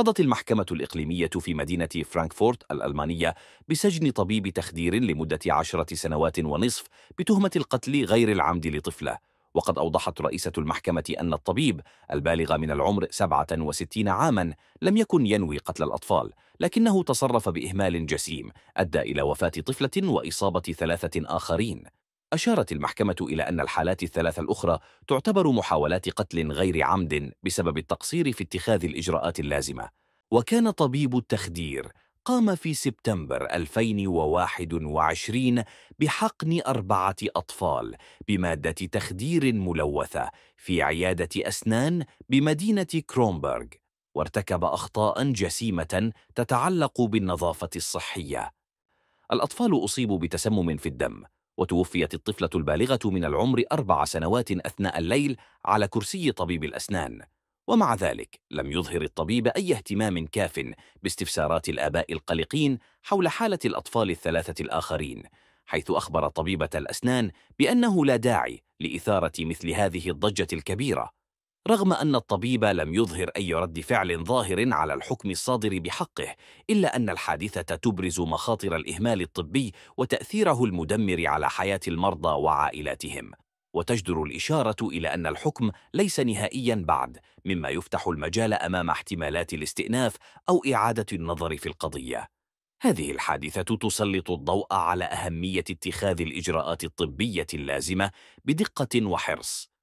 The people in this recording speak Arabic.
قضت المحكمة الإقليمية في مدينة فرانكفورت الألمانية بسجن طبيب تخدير لمدة عشرة سنوات ونصف بتهمة القتل غير العمد لطفلة وقد أوضحت رئيسة المحكمة أن الطبيب البالغ من العمر 67 عاما لم يكن ينوي قتل الأطفال لكنه تصرف بإهمال جسيم أدى إلى وفاة طفلة وإصابة ثلاثة آخرين أشارت المحكمة إلى أن الحالات الثلاثة الأخرى تعتبر محاولات قتل غير عمد بسبب التقصير في اتخاذ الإجراءات اللازمة وكان طبيب التخدير قام في سبتمبر 2021 بحقن أربعة أطفال بمادة تخدير ملوثة في عيادة أسنان بمدينة كرومبرغ وارتكب أخطاء جسيمة تتعلق بالنظافة الصحية الأطفال أصيبوا بتسمم في الدم وتوفيت الطفلة البالغة من العمر أربع سنوات أثناء الليل على كرسي طبيب الأسنان ومع ذلك لم يظهر الطبيب أي اهتمام كاف باستفسارات الآباء القلقين حول حالة الأطفال الثلاثة الآخرين حيث أخبر طبيبة الأسنان بأنه لا داعي لإثارة مثل هذه الضجة الكبيرة رغم أن الطبيب لم يظهر أي رد فعل ظاهر على الحكم الصادر بحقه إلا أن الحادثة تبرز مخاطر الإهمال الطبي وتأثيره المدمر على حياة المرضى وعائلاتهم وتجدر الإشارة إلى أن الحكم ليس نهائيا بعد مما يفتح المجال أمام احتمالات الاستئناف أو إعادة النظر في القضية هذه الحادثة تسلط الضوء على أهمية اتخاذ الإجراءات الطبية اللازمة بدقة وحرص